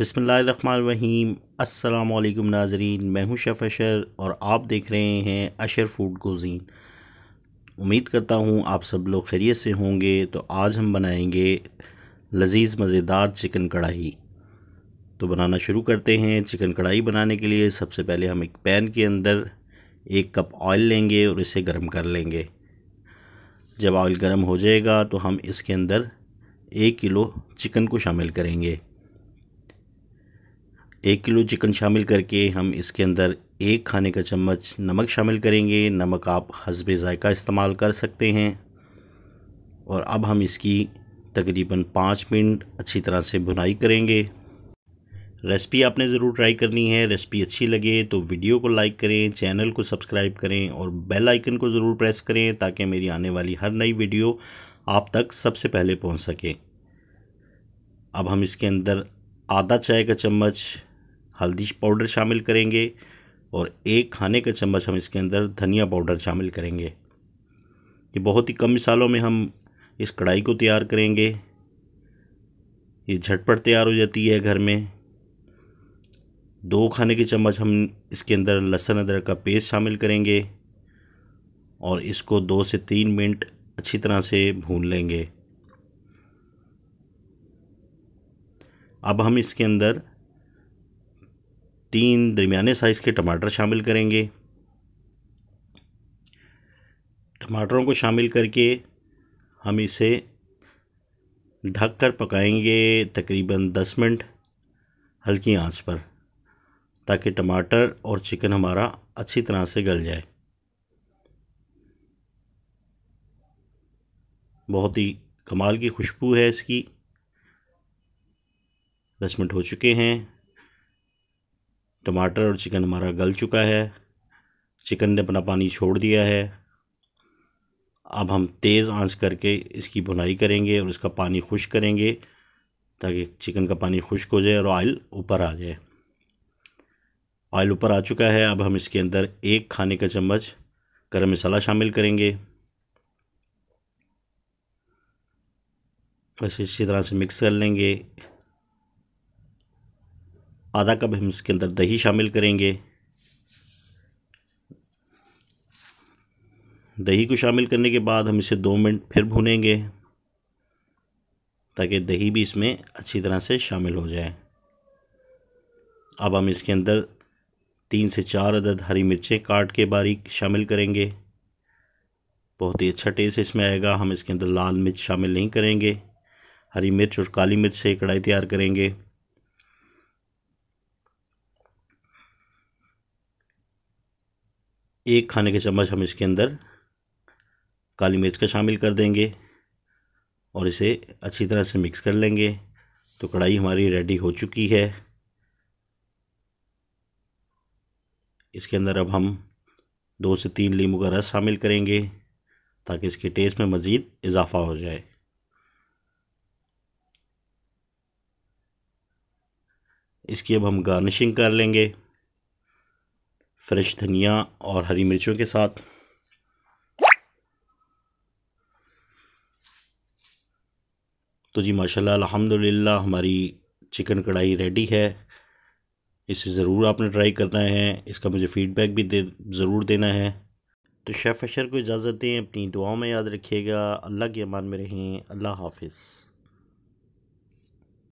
बसमीम अल्लाम नाजरीन मैं हूं शेफ़ अशर और आप देख रहे हैं अशर फूड कोजीन उम्मीद करता हूं आप सब लोग खैरियत से होंगे तो आज हम बनाएंगे लजीज़ मज़ेदार चिकन कढ़ाई तो बनाना शुरू करते हैं चिकन कढ़ाई बनाने के लिए सबसे पहले हम एक पैन के अंदर एक कप ऑयल लेंगे और इसे गर्म कर लेंगे जब ऑयल गर्म हो जाएगा तो हम इसके अंदर एक किलो चिकन को शामिल करेंगे एक किलो चिकन शामिल करके हम इसके अंदर एक खाने का चम्मच नमक शामिल करेंगे नमक आप हसब ज़ायका इस्तेमाल कर सकते हैं और अब हम इसकी तकरीबन पाँच मिनट अच्छी तरह से भुनाई करेंगे रेसिपी आपने ज़रूर ट्राई करनी है रेसिपी अच्छी लगे तो वीडियो को लाइक करें चैनल को सब्सक्राइब करें और बेल आइकन को ज़रूर प्रेस करें ताकि मेरी आने वाली हर नई वीडियो आप तक सबसे पहले पहुंच सके अब हम इसके अंदर आधा चाय का चम्मच हल्दी पाउडर शामिल करेंगे और एक खाने का चम्मच हम इसके अंदर धनिया पाउडर शामिल करेंगे ये बहुत ही कम मिसालों में हम इस कढ़ाई को तैयार करेंगे ये झटपट तैयार हो जाती है घर में दो खाने के चम्मच हम इसके अंदर लहसुन अदरक का पेस्ट शामिल करेंगे और इसको दो से तीन मिनट अच्छी तरह से भून लेंगे अब हम इसके अंदर तीन दरमियाने साइज़ के टमाटर शामिल करेंगे टमाटरों को शामिल करके हम इसे ढक कर पकाएंगे तकरीबन दस मिनट हल्की आंच पर ताकि टमाटर और चिकन हमारा अच्छी तरह से गल जाए बहुत ही कमाल की खुशबू है इसकी दस मिनट हो चुके हैं टमाटर और चिकन हमारा गल चुका है चिकन ने अपना पानी छोड़ दिया है अब हम तेज़ आंच करके इसकी बुनाई करेंगे और इसका पानी खुश करेंगे ताकि चिकन का पानी खुश्क हो जाए और ऑयल ऊपर आ जाए ऑयल ऊपर आ चुका है अब हम इसके अंदर एक खाने का चम्मच गर्म मसाला शामिल करेंगे बस इसी तरह से मिक्स कर लेंगे आधा कप हम इसके अंदर दही शामिल करेंगे दही को शामिल करने के बाद हम इसे दो मिनट फिर भूनेंगे ताकि दही भी इसमें अच्छी तरह से शामिल हो जाए अब हम इसके अंदर तीन से चार अदद हरी मिर्चें काट के बारीक शामिल करेंगे बहुत ही अच्छा टेस्ट इसमें आएगा हम इसके अंदर लाल मिर्च शामिल नहीं करेंगे हरी मिर्च और काली मिर्च से कढ़ाई तैयार करेंगे एक खाने के चम्मच हम इसके अंदर काली मिर्च का शामिल कर देंगे और इसे अच्छी तरह से मिक्स कर लेंगे तो कढ़ाई हमारी रेडी हो चुकी है इसके अंदर अब हम दो से तीन नींबू का रस शामिल करेंगे ताकि इसके टेस्ट में मज़ीद इजाफ़ा हो जाए इसकी अब हम गार्निशिंग कर लेंगे फ्रेश धनिया और हरी मिर्चों के साथ तो जी माशाल्लाह अल्हम्दुलिल्लाह हमारी चिकन कढ़ाई रेडी है इसे ज़रूर आपने ट्राई करना है इसका मुझे फ़ीडबैक भी दे ज़रूर देना है तो शेफ़ अशर को इजाज़त दें अपनी दुआओं में याद रखिएगा अल्लाह के अमान में रहें अल्लाह हाफिज़